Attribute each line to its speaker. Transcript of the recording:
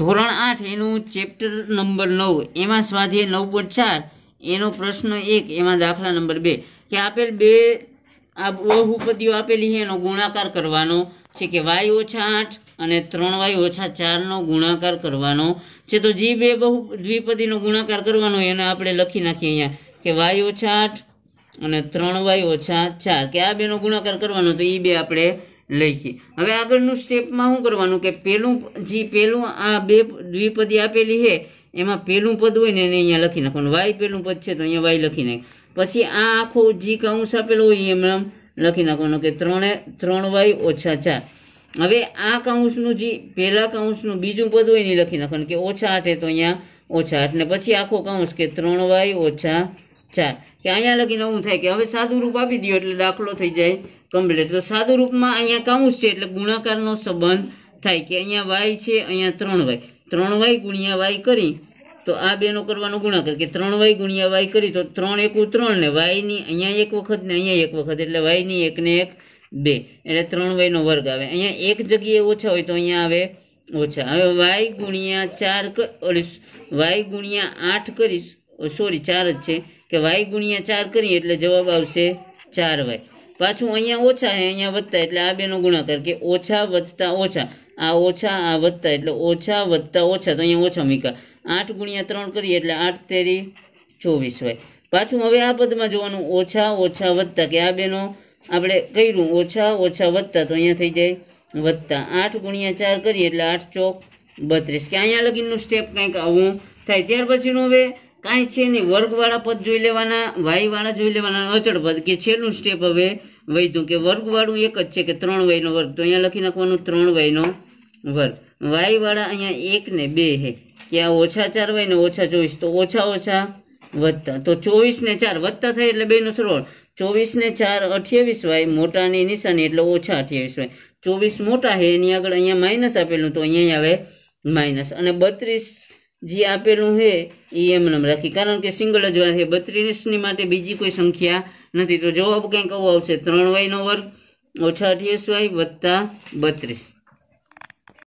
Speaker 1: ધોરણ આઠ એનું ચેપ્ટર નંબર નવ એમાં સ્વાધ્યાય નવ પોઈન્ટ ચાર એનો પ્રશ્ન એક એમાં દાખલા નંબર બે કે આપેલ બે આ બહુપદીઓ આપેલી છે એનો ગુણાકાર કરવાનો છે કે વાય ઓછા આઠ અને ત્રણ વાય ઓછા ચારનો ગુણાકાર કરવાનો છે તો જે બે બહુ દ્વિપદીનો ગુણાકાર કરવાનો એને આપણે લખી નાખીએ અહીંયા કે વાય ઓછા આઠ અને ત્રણ વાય ઓછા ચાર કે આ બેનો ગુણાકાર કરવાનો તો એ બે આપણે લખીએ હવે આગળનું સ્ટેપમાં શું કરવાનું કે પહેલું જે પહેલું આ બે દ્વિપદી આપેલી છે એમાં પહેલું પદ હોય ને એને અહીંયા લખી નાખવાનું વાય પહેલું પદ છે તો અહીંયા વાય લખી નાખ પછી આ આખો જે કાઉન્સ આપેલો હોય એમ લખી નાખવાનો કે ત્રણે ત્રણ વાય ઓછા ચાર હવે આ કાઉન્સનું જે પહેલા કાઉન્સનું બીજું પદ હોય ને લખી નાખવાનું કે ઓછા આઠે તો અહીંયા ઓછા આઠ ને પછી આખો કાઉન્સ કે ત્રણ વાય ઓછા ચાર કે અહીંયા લગીને એવું થાય કે હવે સાદું રૂપ આપી દો એટલે દાખલો થઈ જાય કમ્પ્લીટ તો સાદું રૂપમાં અહીંયા કાઉન્સ છે એટલે ગુણાકારનો સંબંધ થાય કે અહીંયા વાય છે અહીંયા ત્રણ વાય ત્રણ વાય ગુણ્યા વાય કરી તો આ બેનો કરવાનો ગુણાકાર કે ત્રણ વાય ગુણ્યા વાય કરી તો ત્રણ એકુ ત્રણ ને વાયની અહીંયા એક વખત ને અહીંયા એક વખત એટલે વાયની એકને એક બે એટલે ત્રણ વાયનો વર્ગ આવે અહીંયા એક જગ્યાએ ઓછા હોય તો અહીંયા આવે ઓછા હવે વાય ગુણ્યા ચાર કરીશ વાય ગુણ્યા આઠ કરીશ સોરી ચાર જ છે કે વાય ગુણ્યા ચાર કરીએ એટલે જવાબ આવશે ચાર વાય પાછું અહીંયા ઓછા હે અહીંયા વધતા એટલે આ બેનો ગુણાકાર કે ઓછા વધતા ઓછા આ ઓછા આ વધતા એટલે ઓછા વધતા ઓછા તો અહીંયા ઓછા મૂક્યા આઠ ગુણ્યા ત્રણ કરીએ એટલે આઠ તેરી ચોવીસ વાય પાછું હવે આ પદમાં જોવાનું ઓછા ઓછા વધતા કે આ બેનો આપણે કર્યું ઓછા ઓછા વધતા તો અહીંયા થઈ જાય વધતા આઠ ગુણ્યા ચાર કરીએ એટલે આઠ ચોક બત્રીસ કે અહીંયા લગીનું સ્ટેપ કંઈક આવું થાય ત્યાર પછીનું હવે કાંઈ છે નહીં વર્ગવાળા પદ જોઈ લેવાના વાયવાળા જોઈ લેવાના અચળ પદ કે છેલ્લું સ્ટેપ હવે વૈધું કે વર્ગવાળું એક જ છે કે ત્રણ વયનો વર્ગ તો અહીંયા લખી નાખવાનું ત્રણ વયનો વર્ગ વાયવાળા અહીંયા એક ને બે હે કે આ ઓછા ચાર વય ને ઓછા ચોવીસ તો ઓછા ઓછા વધતા તો ચોવીસ ને ચાર વધતા થાય એટલે બેનો સરવાળો ચોવીસ ને ચાર અઠ્યાવીસ વાય મોટાની નિશાની એટલે ઓછા અઠ્યાવીસ વાય ચોવીસ મોટા હે એની આગળ અહીંયા માઇનસ આપેલું તો અહીંયા આવે માઇનસ અને બત્રીસ જે આપેલું છે એ એમ નામ રાખી કારણ કે સિંગલ જ વાર છે બત્રીસની માટે બીજી કોઈ સંખ્યા નથી તો જવાબ કંઈક આવો આવશે ત્રણ વાયનો વર્ગ ઓછા અઠ્યાવીસ વાય વત્તા બત્રીસ